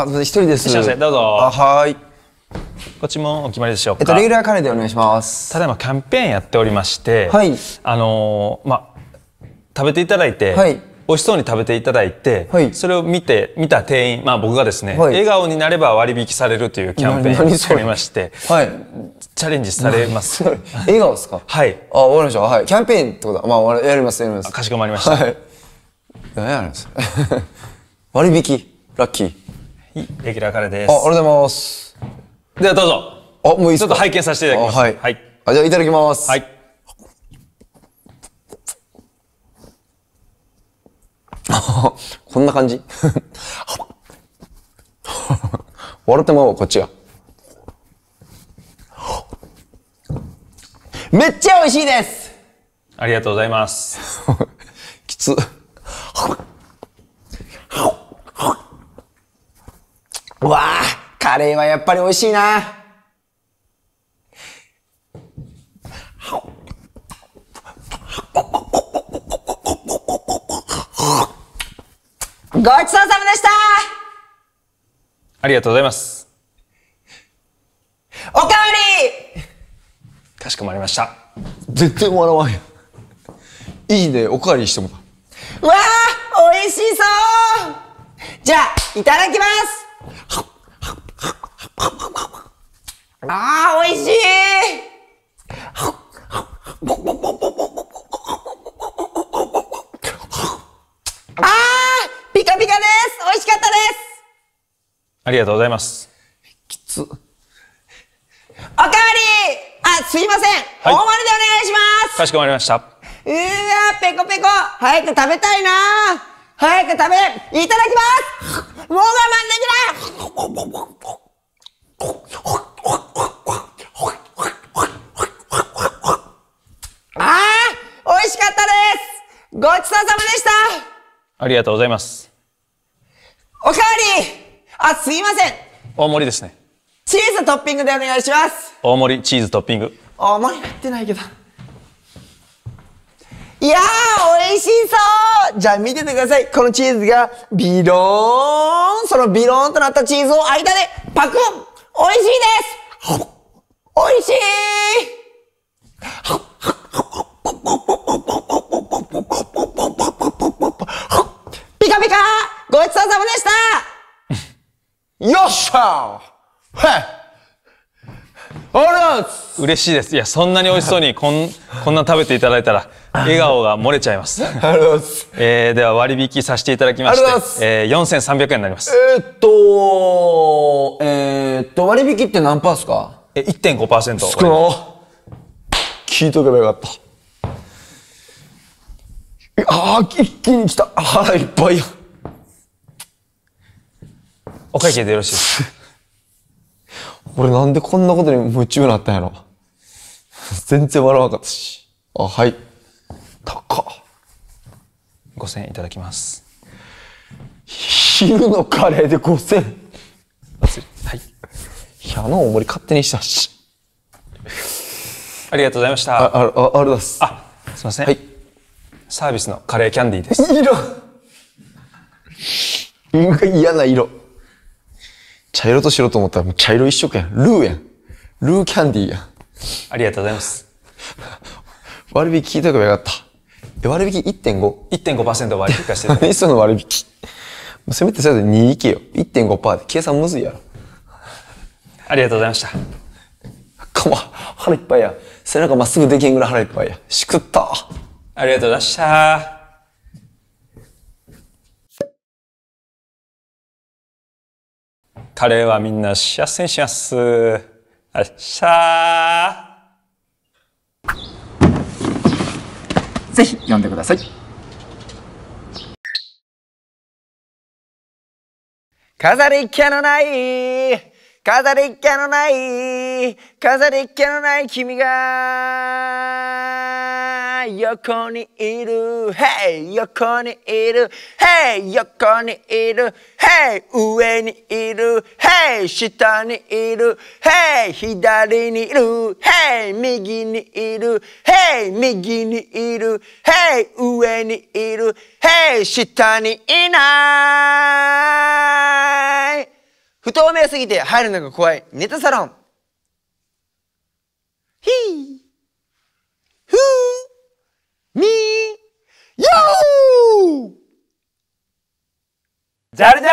あ、すません、一人です。いらっしゃいませ、どうぞ。あ、はい。ご注文お決まりでしょうか。えっと、レギュラーカレーでお願いします。ただいまキャンペーンやっておりまして、はい、あのー、まあ、食べていただいて、はい、美味しそうに食べていただいて、はい、それを見て、見た店員、まあ僕がですね、はい、笑顔になれば割引されるというキャンペーンをしておりまして、はい、チャレンジされます。笑顔ですかはい。あ、わかりました。はい。キャンペーンってことまあ、やります、やります。かしこまりました。はい。何やるんです 割引、ラッキー。はい、レギュラーカレーです。あ、ありがとうございます。ではどうぞ。あ、もういいちょっと拝見させていただきます。はい。はい。あ、じゃあいただきます。はい。こんな感じ 笑ってまうこっちが。めっちゃ美味しいですありがとうございます。きつ。うわあ、カレーはやっぱり美味しいな。ごちそうさまでしたありがとうございます。おかわりかしこまりました。絶対笑わんやいいね、おかわりしてもうわあ、美味しそうじゃあ、いただきますああ、美味しいああ、ピカピカです美味しかったですありがとうございます。きつ。おかわりあ、すいません、大盛りでお願いしますかしこまりました。うーわペコペコ早く食べたいな早く食べ、いただきますごちそうさまでしたありがとうございます。おかわりあ、すいません大盛りですね。チーズトッピングでお願いします大盛り、チーズトッピング。大盛り入ってないけど。いやー、美味しそうじゃあ見ててください。このチーズが、ビローンそのビローンとなったチーズを間で、パクン美味しいです美味しいパオはい嬉しいです。いや、そんなに美味しそうに、こん、こんな食べていただいたら、笑顔が漏れちゃいます。ありがえー、では割引させていただきまして、えー、4300円になります。えー、っと、えー、っと、割引って何パーですかえ、1.5%。少な聞いとけばよかった。ああ、一気に来た。腹いっぱいや。会計でよろしいです俺なんでこんなことに夢中になったんやろ。全然笑わなかったし。あ、はい。高っ。5000円いただきます。昼のカレーで5000円。はい。いや、あのお盛り勝手にしたし。ありがとうございました。あ、あ、あ、あれです。あ、すいません。はい。サービスのカレーキャンディーです。色嫌な色。茶色と白と思ったらもう茶色一色やん。ルーやん。ルーキャンディーやん。ありがとうございます。割引聞いとけばよかった。え、割引 1.5?1.5% 割引化してる。何 その割引。せめてそれで2いけよ。1.5%って計算むずいやろ。ありがとうございました。かま、腹いっぱいや。背中まっすぐできんぐらい腹いっぱいや。しくった。ありがとうございました。カレーはみんな幸せにします。あっしゃーぜひ読んでください。飾り気のない飾り気のない飾り気のない君が横にいる Hey 横にいる Hey 横にいる Hey 上にいる Hey 下にいる Hey 左にいる Hey 右にいる Hey 右にいる Hey 上にいる Hey 下にいない不透明すぎて入るのが怖いネタサロンヒー誰だ